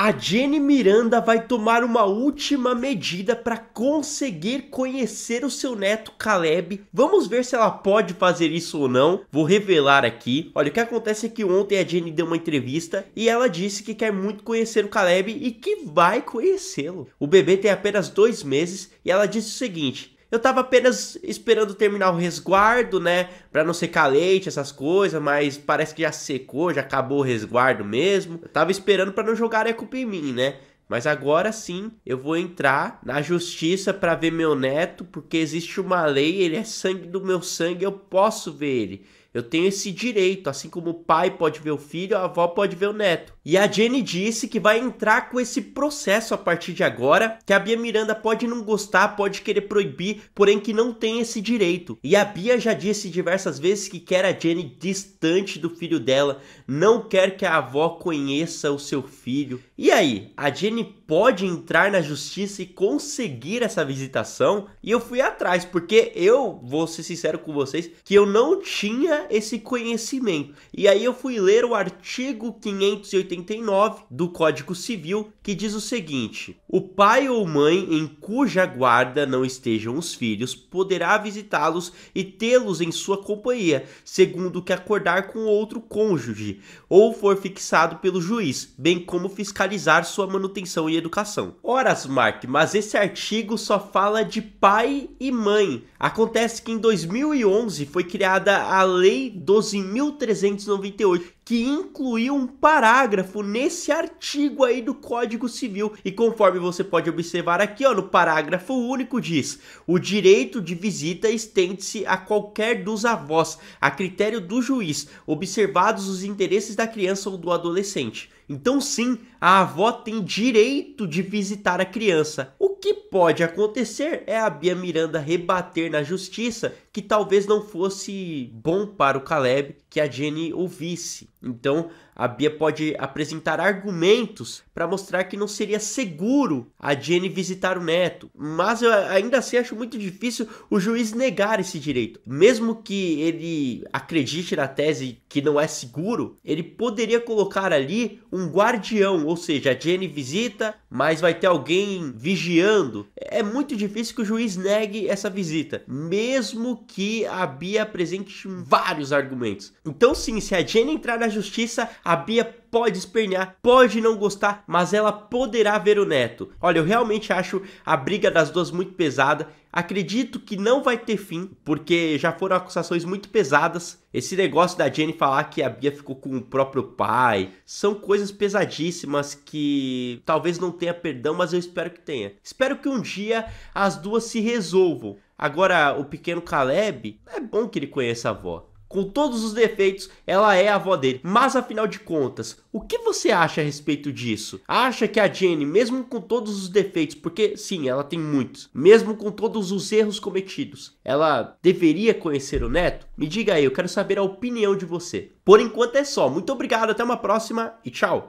a Jenny Miranda vai tomar uma última medida para conseguir conhecer o seu neto Caleb. Vamos ver se ela pode fazer isso ou não. Vou revelar aqui. Olha, o que acontece é que ontem a Jenny deu uma entrevista e ela disse que quer muito conhecer o Caleb e que vai conhecê-lo. O bebê tem apenas dois meses e ela disse o seguinte: eu tava apenas esperando terminar o resguardo, né? Pra não secar leite, essas coisas, mas parece que já secou, já acabou o resguardo mesmo. Eu tava esperando para não jogar a culpa em mim, né? Mas agora sim, eu vou entrar na justiça para ver meu neto, porque existe uma lei, ele é sangue do meu sangue, eu posso ver ele. Eu tenho esse direito, assim como o pai pode ver o filho, a avó pode ver o neto. E a Jenny disse que vai entrar com esse processo a partir de agora, que a Bia Miranda pode não gostar, pode querer proibir, porém que não tem esse direito. E a Bia já disse diversas vezes que quer a Jenny distante do filho dela, não quer que a avó conheça o seu filho. E aí, a Jenny Aline pode entrar na justiça e conseguir essa visitação. E eu fui atrás, porque eu vou ser sincero com vocês que eu não tinha esse conhecimento. E aí eu fui ler o artigo 589 do Código Civil, que diz o seguinte: O pai ou mãe em cuja guarda não estejam os filhos poderá visitá-los e tê-los em sua companhia, segundo que acordar com outro cônjuge ou for fixado pelo juiz, bem como fiscalizar sua manutenção Manutenção e Educação. Horas, Mark, mas esse artigo só fala de pai e mãe. Acontece que em 2011 foi criada a Lei 12.398, que incluiu um parágrafo nesse artigo aí do Código Civil. E conforme você pode observar aqui, ó, no parágrafo único diz: "O direito de visita estende-se a qualquer dos avós, a critério do juiz, observados os interesses da criança ou do adolescente." Então sim, a avó tem direito de visitar a criança. O que pode acontecer é a Bia Miranda rebater na justiça que talvez não fosse bom para o Caleb que a Jenny ouvisse. Então, a Bia pode apresentar argumentos para mostrar que não seria seguro a Jenny visitar o neto. Mas eu ainda assim acho muito difícil o juiz negar esse direito. Mesmo que ele acredite na tese que não é seguro, ele poderia colocar ali um guardião, ou seja, a Jenny visita, mas vai ter alguém vigiando. É muito difícil que o juiz negue essa visita, mesmo que a Bia apresente vários argumentos. Então, sim, se a Jenny entrar na justiça, a Bia pode espernear, pode não gostar, mas ela poderá ver o neto. Olha, eu realmente acho a briga das duas muito pesada. Acredito que não vai ter fim, porque já foram acusações muito pesadas. Esse negócio da Jenny falar que a Bia ficou com o próprio pai, são coisas pesadíssimas que talvez não tenha perdão, mas eu espero que tenha. Espero que um dia as duas se resolvam. Agora, o pequeno Caleb, é bom que ele conheça a avó. Com todos os defeitos, ela é a avó dele. Mas afinal de contas, o que você acha a respeito disso? Acha que a Jenny, mesmo com todos os defeitos, porque sim, ela tem muitos, mesmo com todos os erros cometidos, ela deveria conhecer o neto? Me diga aí, eu quero saber a opinião de você. Por enquanto é só. Muito obrigado, até uma próxima e tchau.